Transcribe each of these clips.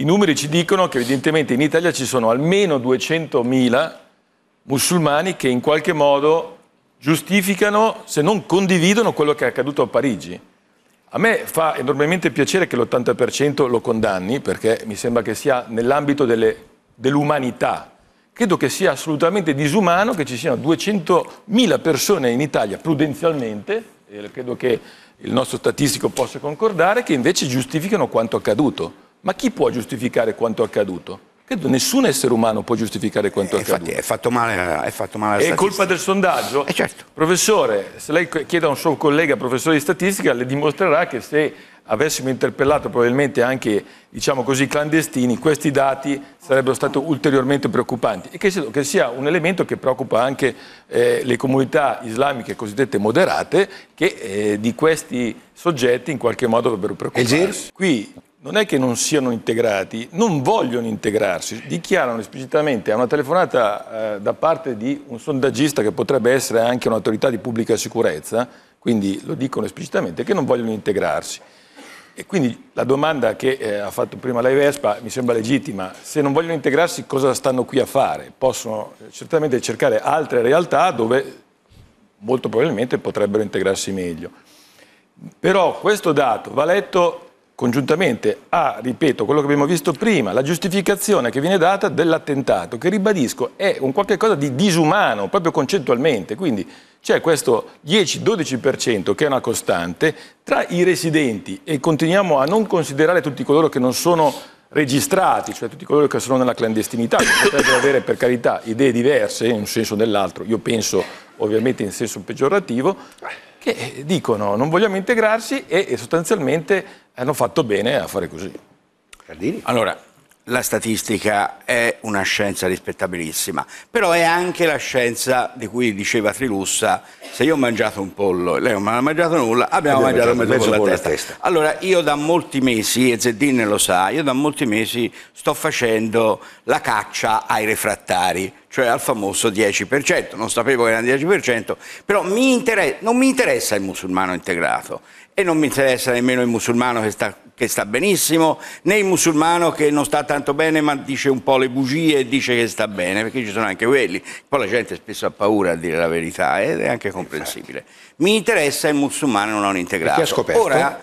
I numeri ci dicono che evidentemente in Italia ci sono almeno 200.000 musulmani che in qualche modo giustificano, se non condividono, quello che è accaduto a Parigi. A me fa enormemente piacere che l'80% lo condanni, perché mi sembra che sia nell'ambito dell'umanità. Credo che sia assolutamente disumano che ci siano 200.000 persone in Italia, prudenzialmente, e credo che il nostro statistico possa concordare, che invece giustificano quanto accaduto. Ma chi può giustificare quanto accaduto? Credo nessun essere umano può giustificare quanto eh, accaduto. Infatti è fatto male, è fatto male È colpa del sondaggio? Eh certo. Professore, se lei chiede a un suo collega professore di statistica, le dimostrerà che se avessimo interpellato probabilmente anche, diciamo così, clandestini, questi dati sarebbero stati ulteriormente preoccupanti e che, sia un elemento che preoccupa anche eh, le comunità islamiche cosiddette moderate che eh, di questi soggetti in qualche modo dovrebbero preoccuparsi. Qui non è che non siano integrati, non vogliono integrarsi, dichiarano esplicitamente a una telefonata eh, da parte di un sondaggista che potrebbe essere anche un'autorità di pubblica sicurezza, quindi lo dicono esplicitamente, che non vogliono integrarsi. E quindi la domanda che eh, ha fatto prima lei Vespa mi sembra legittima, se non vogliono integrarsi cosa stanno qui a fare? Possono eh, certamente cercare altre realtà dove molto probabilmente potrebbero integrarsi meglio. Però questo dato va letto congiuntamente a, ripeto, quello che abbiamo visto prima, la giustificazione che viene data dell'attentato, che ribadisco è un qualche cosa di disumano, proprio concettualmente, quindi c'è questo 10-12% che è una costante tra i residenti e continuiamo a non considerare tutti coloro che non sono registrati, cioè tutti coloro che sono nella clandestinità, che potrebbero avere per carità idee diverse in un senso o nell'altro, io penso ovviamente in senso peggiorativo, che dicono non vogliamo integrarsi e, e sostanzialmente hanno fatto bene a fare così. Cardini. Allora, la statistica è una scienza rispettabilissima, però è anche la scienza di cui diceva Trilussa, se io ho mangiato un pollo e lei non mi ha mangiato nulla, abbiamo, mangiato, mangiato mezzo, mezzo pollo testa. testa. Allora, io da molti mesi, e Zeddin lo sa, io da molti mesi sto facendo la caccia ai refrattari, cioè al famoso 10%. Non sapevo che era il 10%, però mi inter... non mi interessa il musulmano integrato e non mi interessa nemmeno il musulmano che sta, che sta, benissimo, né il musulmano che non sta tanto bene ma dice un po' le bugie e dice che sta bene, perché ci sono anche quelli. Poi la gente spesso ha paura a dire la verità ed è anche comprensibile. Esatto. Mi interessa il musulmano non integrato. Chi ha scoperto? Ora,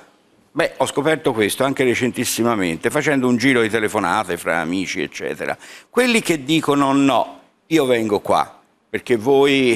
Beh, ho scoperto questo anche recentissimamente, facendo un giro di telefonate fra amici, eccetera. Quelli che dicono no io vengo qua perché voi